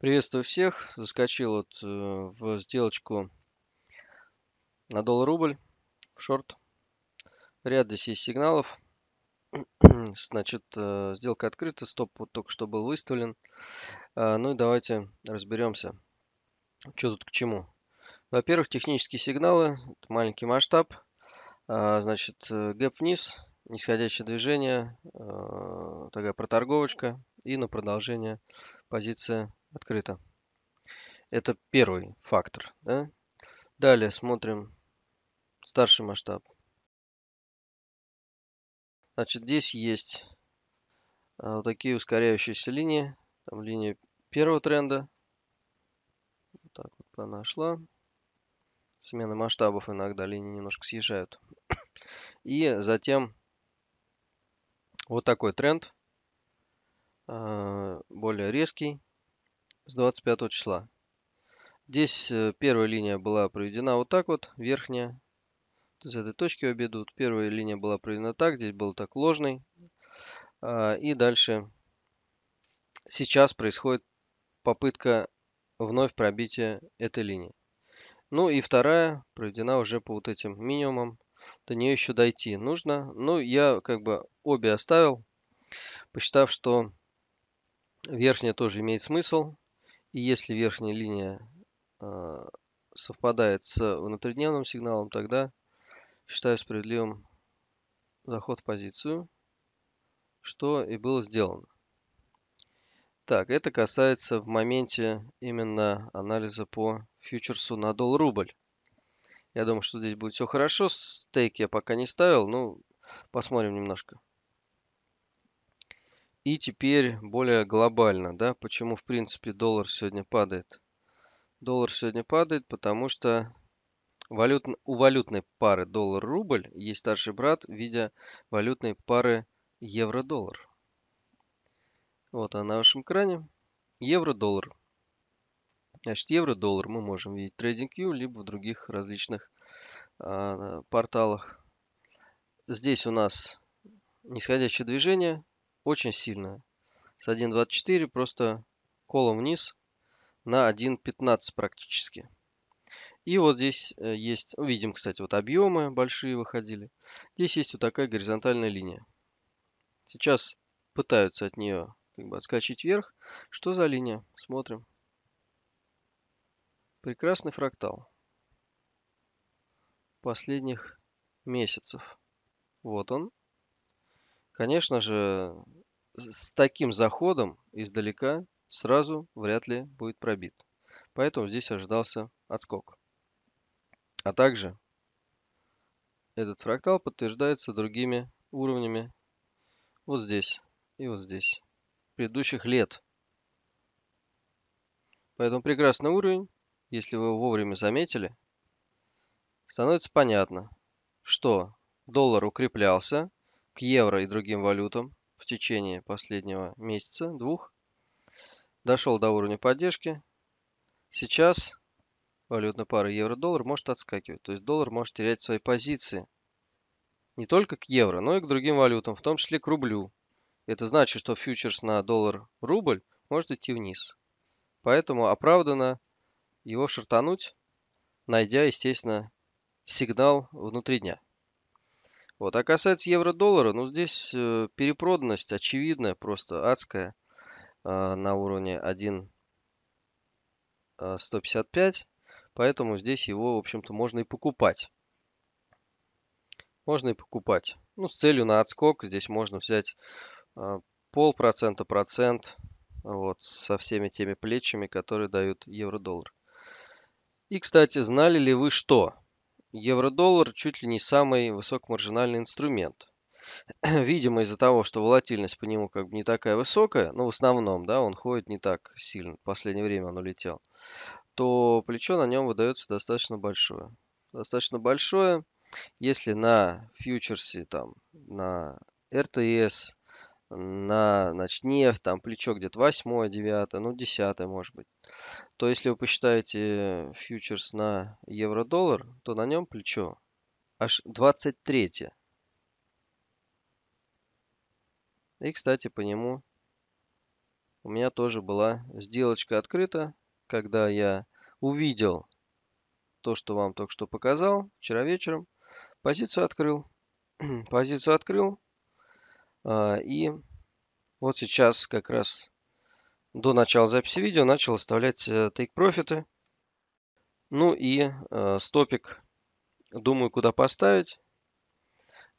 Приветствую всех. Заскочил вот э, в сделочку на доллар-рубль, в шорт. Ряд здесь есть сигналов. Значит, э, сделка открыта, стоп вот только что был выставлен. А, ну и давайте разберемся, что тут к чему. Во-первых, технические сигналы, маленький масштаб, а, значит, э, гэп вниз, нисходящее движение, такая проторговочка и на продолжение позиция открыто. Это первый фактор. Да? Далее смотрим старший масштаб. Значит, здесь есть а, вот такие ускоряющиеся линии. Там линия первого тренда. Вот так вот она шла. Смены масштабов иногда линии немножко съезжают. И затем вот такой тренд. А, более резкий с 25 числа. Здесь э, первая линия была проведена вот так вот, верхняя. с этой точки обе идут. Первая линия была проведена так, здесь был так ложный. А, и дальше сейчас происходит попытка вновь пробития этой линии. Ну и вторая проведена уже по вот этим минимумам. До нее еще дойти нужно. Ну, я как бы обе оставил, посчитав, что верхняя тоже имеет смысл. И если верхняя линия э, совпадает с внутридневным сигналом, тогда считаю справедливым заход в позицию, что и было сделано. Так, это касается в моменте именно анализа по фьючерсу на доллар-рубль. Я думаю, что здесь будет все хорошо. Стейк я пока не ставил, но ну, посмотрим немножко. И теперь более глобально, да, почему, в принципе, доллар сегодня падает. Доллар сегодня падает, потому что валют, у валютной пары доллар-рубль есть старший брат в виде валютной пары евро-доллар. Вот она на вашем экране. Евро-доллар. Значит, евро-доллар мы можем видеть в TradingView, либо в других различных а, порталах. Здесь у нас нисходящее движение очень сильно. С 1.24 просто колом вниз на 1.15 практически. И вот здесь э, есть, ну, видим, кстати, вот объемы большие выходили. Здесь есть вот такая горизонтальная линия. Сейчас пытаются от нее как бы отскочить вверх. Что за линия? Смотрим. Прекрасный фрактал последних месяцев. Вот он. Конечно же, с таким заходом издалека сразу вряд ли будет пробит. Поэтому здесь ожидался отскок. А также этот фрактал подтверждается другими уровнями вот здесь и вот здесь предыдущих лет. Поэтому прекрасный уровень, если вы его вовремя заметили, становится понятно, что доллар укреплялся, к евро и другим валютам в течение последнего месяца, двух, дошел до уровня поддержки. Сейчас валютная пара евро-доллар может отскакивать. То есть доллар может терять свои позиции. Не только к евро, но и к другим валютам, в том числе к рублю. Это значит, что фьючерс на доллар-рубль может идти вниз. Поэтому оправдано его шартануть, найдя, естественно, сигнал внутри дня. Вот. А касается евро-доллара, ну здесь э, перепроданность очевидная, просто адская э, на уровне 1.155. А, поэтому здесь его, в общем-то, можно и покупать. Можно и покупать. Ну, с целью на отскок здесь можно взять э, полпроцента, процент, вот, со всеми теми плечами, которые дают евро-доллар. И, кстати, знали ли вы, что Евро-доллар чуть ли не самый высокомаржинальный инструмент. Видимо, из-за того, что волатильность по нему как бы не такая высокая, ну, в основном, да, он ходит не так сильно, в последнее время он улетел, то плечо на нем выдается достаточно большое. Достаточно большое, если на фьючерсе, там, на РТС, на ночнев, там плечо где-то 8, 9, ну 10 может быть, то если вы посчитаете фьючерс на евро-доллар, то на нем плечо аж 23. И, кстати, по нему у меня тоже была сделочка открыта, когда я увидел то, что вам только что показал вчера вечером. Позицию открыл. Позицию открыл, а, и вот сейчас как раз до начала записи видео начал оставлять take э, профиты Ну и э, стопик думаю, куда поставить.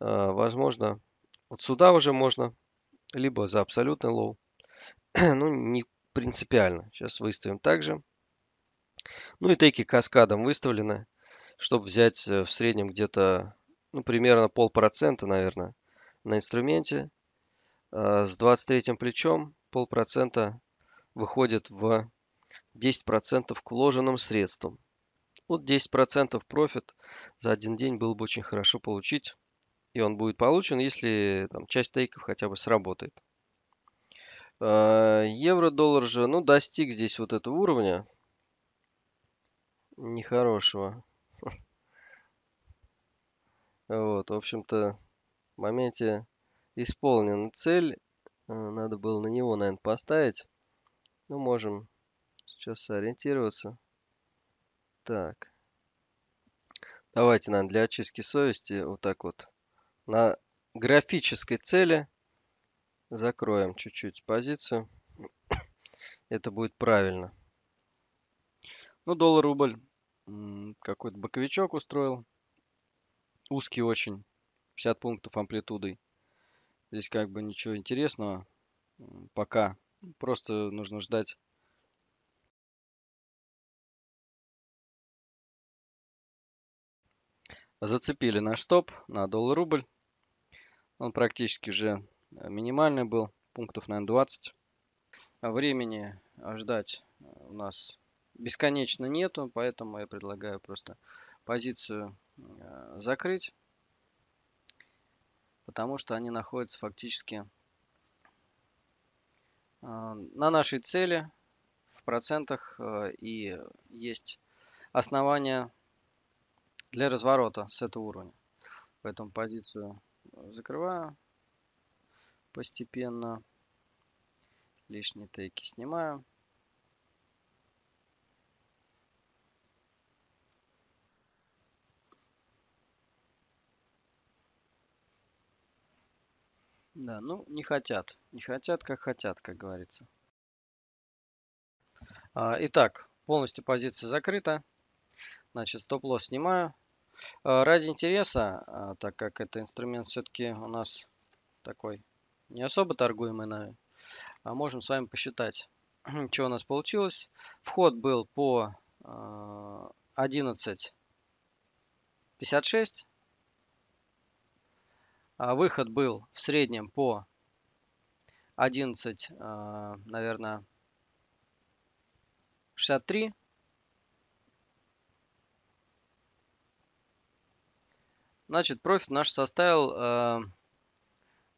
А, возможно, вот сюда уже можно, либо за абсолютный лоу. ну, не принципиально. Сейчас выставим также. Ну и тейки каскадом выставлены, чтобы взять э, в среднем где-то, ну, примерно полпроцента, наверное, на инструменте э, с 23 плечом полпроцента выходит в 10% к вложенным средствам. Вот 10% профит за один день было бы очень хорошо получить. И он будет получен, если там, часть тейков хотя бы сработает. Э, евро-доллар же, ну, достиг здесь вот этого уровня. Нехорошего. Вот, в общем-то, в моменте исполнена цель. Э, надо было на него, наверное, поставить. Ну, можем сейчас сориентироваться. Так. Давайте, наверное, для очистки совести вот так вот на графической цели закроем чуть-чуть позицию. Это будет правильно. Ну, доллар-рубль. Какой-то боковичок устроил. Узкий очень. 50 пунктов амплитудой. Здесь как бы ничего интересного пока. Просто нужно ждать. Зацепили наш стоп на доллар-рубль. Он практически уже э, минимальный был. Пунктов, наверное, 20. А времени э, ждать э, у нас бесконечно нету, поэтому я предлагаю просто позицию закрыть потому что они находятся фактически а, на нашей цели в процентах э, и есть основания для разворота с этого уровня. Поэтому позицию закрываю постепенно. Лишние тейки снимаю. Да, ну не хотят. Не хотят, как хотят, как говорится. А, итак, полностью позиция закрыта. Значит, стоп-лосс снимаю. А, ради интереса, а, так как это инструмент все-таки у нас такой не особо торгуемый, на, а можем с вами посчитать, что у нас получилось. Вход был по 11.56, а выход был в среднем по 11, а, наверное, 63. Значит, профит наш составил а,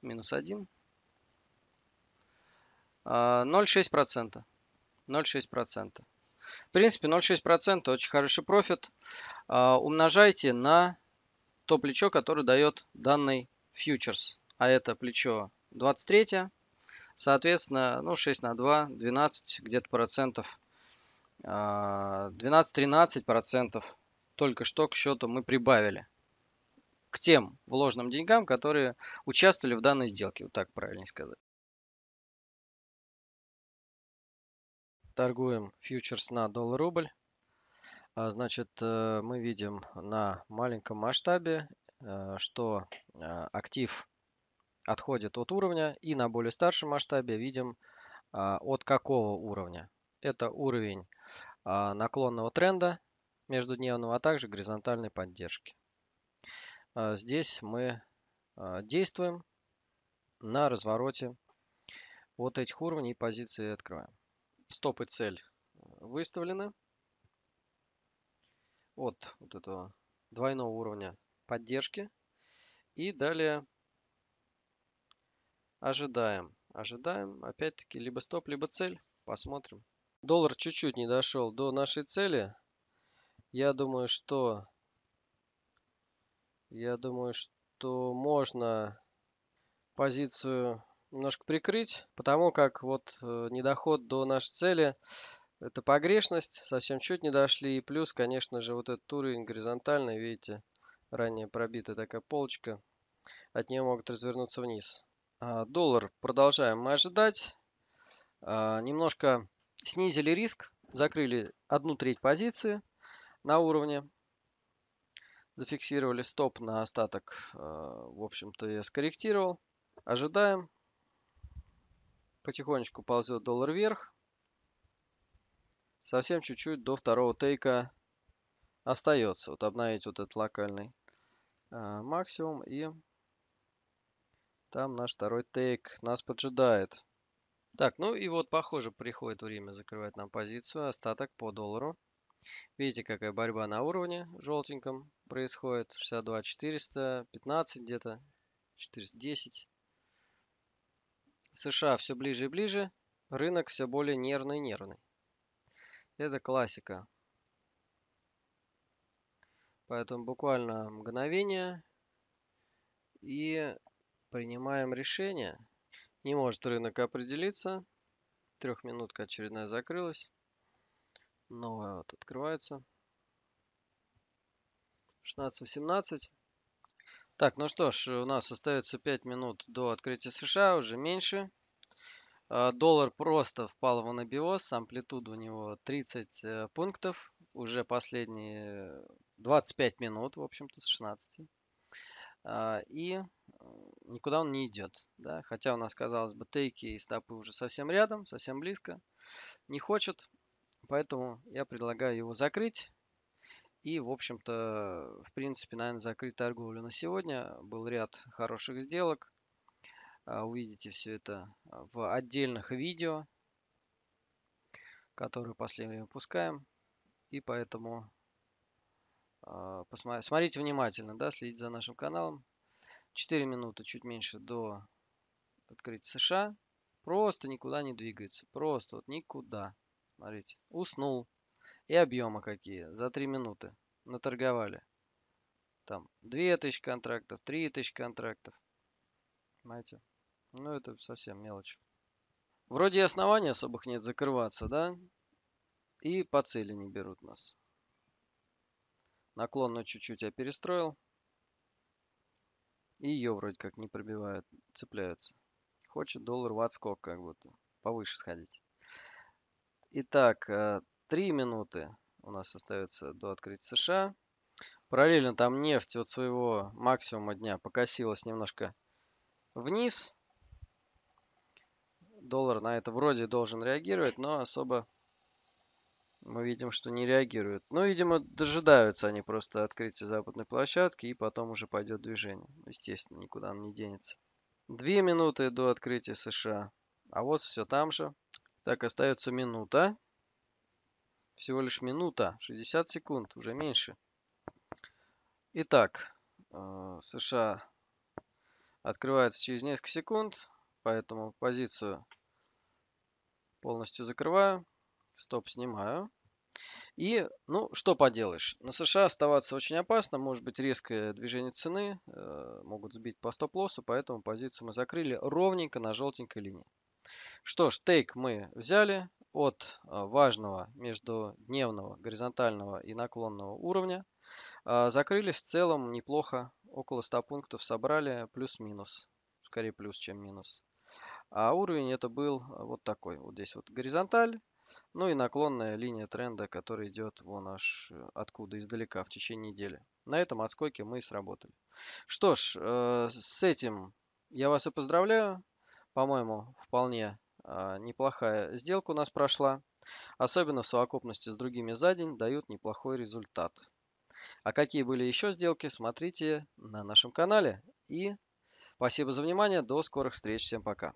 минус 1. 0,6%. 0,6%. В принципе, 0,6% очень хороший профит. Умножайте на то плечо, которое дает данный фьючерс, а это плечо 23. Соответственно, ну 6 на 2, 12 где-то процентов. 12-13 а, процентов только что к счету мы прибавили к тем вложенным деньгам, которые участвовали в данной сделке. Вот так правильнее сказать. Торгуем фьючерс на доллар-рубль. А, значит, э, мы видим на маленьком масштабе Э, что э, актив отходит от уровня и на более старшем масштабе видим а, от какого уровня. Это уровень а, наклонного тренда междудневного, а также горизонтальной поддержки. А, здесь мы действуем на развороте вот этих уровней и позиции открываем. Стоп и цель выставлены от вот этого двойного уровня поддержки. И далее ожидаем. Ожидаем опять-таки либо стоп, либо цель. Посмотрим. Доллар чуть-чуть не дошел до нашей цели. Я думаю, что... Я думаю, что можно позицию немножко прикрыть, потому как вот э, недоход до нашей цели это погрешность, совсем чуть не дошли. И плюс, конечно же, вот этот уровень горизонтальный, видите, ранее пробита такая полочка. От нее могут развернуться вниз. А, доллар продолжаем мы ожидать. А, немножко снизили риск. Закрыли одну треть позиции на уровне. Зафиксировали стоп на остаток. А, в общем-то я скорректировал. Ожидаем. Потихонечку ползет доллар вверх. Совсем чуть-чуть до второго тейка остается. Вот обновить вот этот локальный а, максимум и там наш второй тейк нас поджидает. Так, ну и вот, похоже, приходит время закрывать нам позицию. Остаток по доллару. Видите, какая борьба на уровне желтеньком происходит. 62, 415 где-то. 410. США все ближе и ближе. Рынок все более нервный-нервный. Это классика. Поэтому буквально мгновение и принимаем решение. Не может рынок определиться. Трехминутка очередная закрылась. Новая вот открывается. 16:18. Так, ну что ж, у нас остается 5 минут до открытия США, уже меньше. А, доллар просто впал в анабиоз, амплитуда у него 30 э, пунктов. Уже последние 25 минут, в общем-то, с 16. А, и э, никуда он не идет. Да? Хотя у нас, казалось бы, тейки и стопы уже совсем рядом, совсем близко. Не хочет, поэтому я предлагаю его закрыть. И, в общем-то, в принципе, наверное, закрыть торговлю на сегодня. Был ряд хороших сделок. А, увидите все это в отдельных видео, которые в последнее время пускаем. И поэтому а, Посмотрите, смотрите внимательно, да, следите за нашим каналом. 4 минуты, чуть меньше до открытия США. Просто никуда не двигается. Просто вот никуда. Смотрите, уснул. И объемы какие за 3 минуты наторговали. Там 2000 контрактов, 3000 контрактов. Понимаете? Ну, это совсем мелочь. Вроде и оснований особых нет закрываться, да? И по цели не берут нас. Наклонную чуть-чуть я перестроил. И ее вроде как не пробивают, цепляются. Хочет доллар в отскок как будто. Повыше сходить. Итак, 3 э, минуты у нас остается до открытия США. Параллельно там нефть от своего максимума дня покосилась немножко вниз. Доллар на это вроде должен реагировать, но особо мы видим, что не реагируют. Ну, видимо, дожидаются они просто открытия западной площадки, и потом уже пойдет движение. Ну, естественно, никуда он не денется. Две минуты до открытия США. А вот все там же. Так, остается минута. Всего лишь минута. 60 секунд, уже меньше. Итак, э, США открывается через несколько секунд, поэтому позицию полностью закрываю. Стоп снимаю. И, ну, что поделаешь. На США оставаться очень опасно. Может быть резкое движение цены. Э, могут сбить по стоп-лоссу. Поэтому позицию мы закрыли ровненько на желтенькой линии. Что ж, тейк мы взяли от э, важного междудневного горизонтального и наклонного уровня. А, закрылись в целом неплохо. Около 100 пунктов собрали. Плюс-минус. Скорее плюс, чем минус. А уровень это был э, вот такой. Вот здесь вот горизонталь. Ну и наклонная линия тренда, которая идет вон аж э, откуда, издалека, в течение недели. На этом отскоке мы и сработали. Что ж, э, с этим я вас и поздравляю. По-моему, вполне э, неплохая сделка у нас прошла. Особенно в совокупности с другими за день дают неплохой результат. А какие были еще сделки, смотрите на нашем канале. И спасибо за внимание. До скорых встреч. Всем пока.